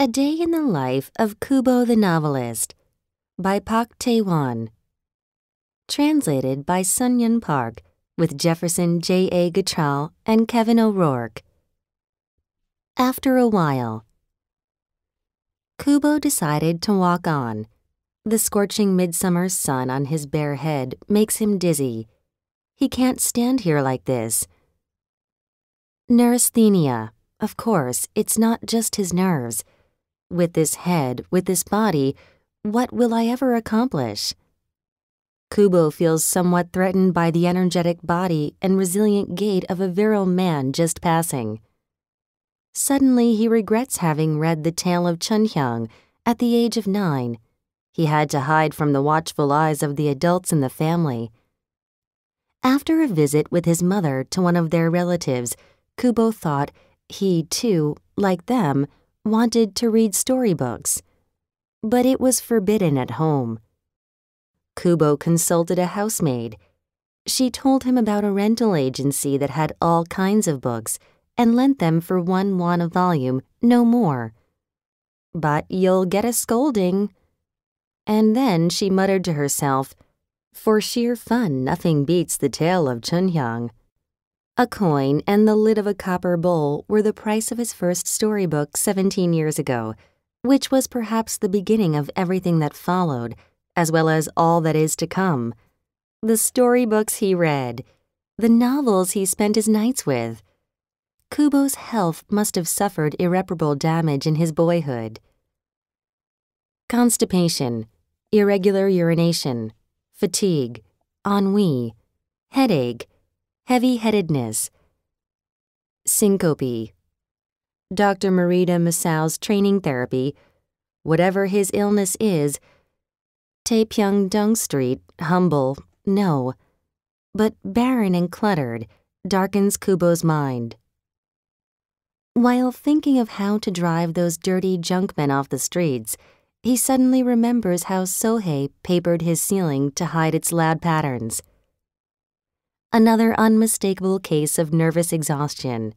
A Day in the Life of Kubo the Novelist by Pak Tae Wan. Translated by Sun-Yun Park with Jefferson J. A. Guttrell and Kevin O'Rourke. After a while, Kubo decided to walk on. The scorching midsummer sun on his bare head makes him dizzy. He can't stand here like this. Neurasthenia. Of course, it's not just his nerves. With this head, with this body, what will I ever accomplish? Kubo feels somewhat threatened by the energetic body and resilient gait of a virile man just passing. Suddenly, he regrets having read the tale of Chunhyang at the age of nine. He had to hide from the watchful eyes of the adults in the family. After a visit with his mother to one of their relatives, Kubo thought he, too, like them, wanted to read storybooks, but it was forbidden at home. Kubo consulted a housemaid. She told him about a rental agency that had all kinds of books and lent them for one won a volume, no more. But you'll get a scolding. And then she muttered to herself, For sheer fun, nothing beats the tale of Chunhyang. A coin and the lid of a copper bowl were the price of his first storybook 17 years ago, which was perhaps the beginning of everything that followed, as well as all that is to come. The storybooks he read, the novels he spent his nights with. Kubo's health must have suffered irreparable damage in his boyhood. Constipation, irregular urination, fatigue, ennui, headache, heavy headedness, syncope. Dr. Marita Masal's training therapy, whatever his illness is, Taepyung Dung Street, humble, no, but barren and cluttered, darkens Kubo's mind. While thinking of how to drive those dirty junkmen off the streets, he suddenly remembers how Sohei papered his ceiling to hide its loud patterns another unmistakable case of nervous exhaustion.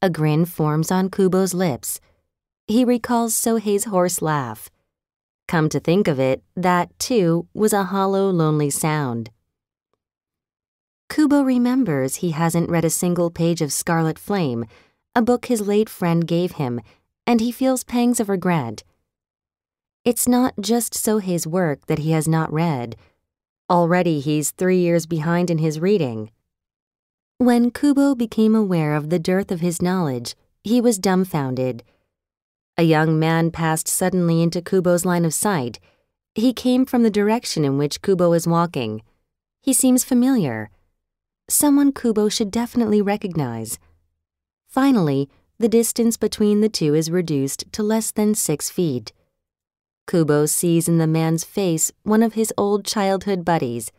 A grin forms on Kubo's lips. He recalls Sohei's hoarse laugh. Come to think of it, that, too, was a hollow, lonely sound. Kubo remembers he hasn't read a single page of Scarlet Flame, a book his late friend gave him, and he feels pangs of regret. It's not just Sohei's work that he has not read, Already he's three years behind in his reading. When Kubo became aware of the dearth of his knowledge, he was dumbfounded. A young man passed suddenly into Kubo's line of sight. He came from the direction in which Kubo is walking. He seems familiar. Someone Kubo should definitely recognize. Finally, the distance between the two is reduced to less than six feet. Kubo sees in the man's face one of his old childhood buddies.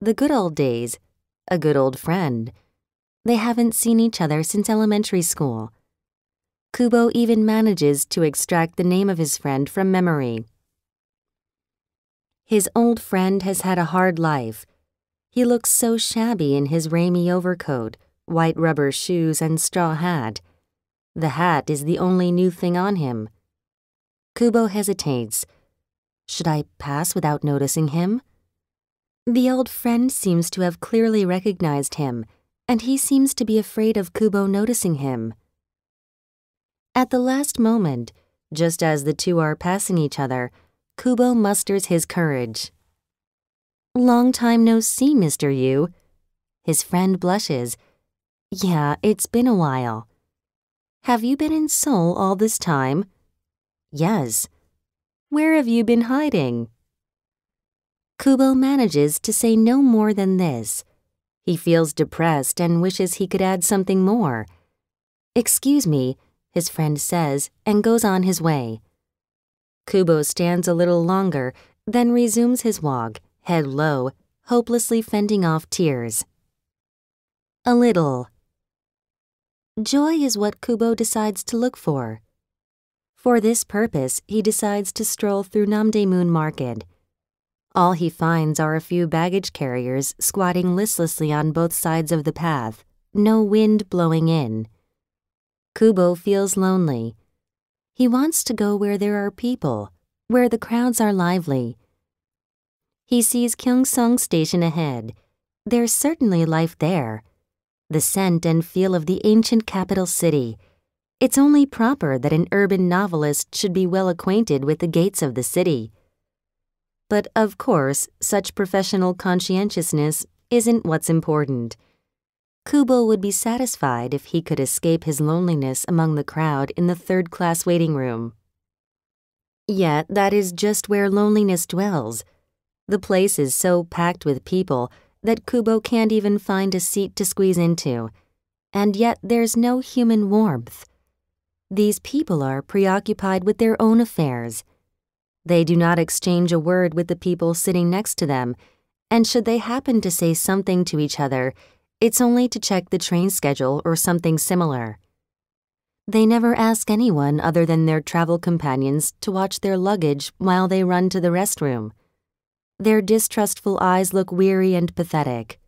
The good old days, a good old friend. They haven't seen each other since elementary school. Kubo even manages to extract the name of his friend from memory. His old friend has had a hard life. He looks so shabby in his ramy overcoat, white rubber shoes, and straw hat. The hat is the only new thing on him. Kubo hesitates. Should I pass without noticing him? The old friend seems to have clearly recognized him, and he seems to be afraid of Kubo noticing him. At the last moment, just as the two are passing each other, Kubo musters his courage. Long time no see, Mr. Yu. His friend blushes. Yeah, it's been a while. Have you been in Seoul all this time? Yes. Where have you been hiding? Kubo manages to say no more than this. He feels depressed and wishes he could add something more. Excuse me, his friend says, and goes on his way. Kubo stands a little longer, then resumes his walk, head low, hopelessly fending off tears. A little. Joy is what Kubo decides to look for. For this purpose, he decides to stroll through Namde Moon Market. All he finds are a few baggage carriers squatting listlessly on both sides of the path, no wind blowing in. Kubo feels lonely. He wants to go where there are people, where the crowds are lively. He sees Kyungsung Station ahead. There's certainly life there. The scent and feel of the ancient capital city, it's only proper that an urban novelist should be well acquainted with the gates of the city. But of course, such professional conscientiousness isn't what's important. Kubo would be satisfied if he could escape his loneliness among the crowd in the third class waiting room. Yet that is just where loneliness dwells. The place is so packed with people that Kubo can't even find a seat to squeeze into. And yet there's no human warmth these people are preoccupied with their own affairs. They do not exchange a word with the people sitting next to them, and should they happen to say something to each other, it's only to check the train schedule or something similar. They never ask anyone other than their travel companions to watch their luggage while they run to the restroom. Their distrustful eyes look weary and pathetic.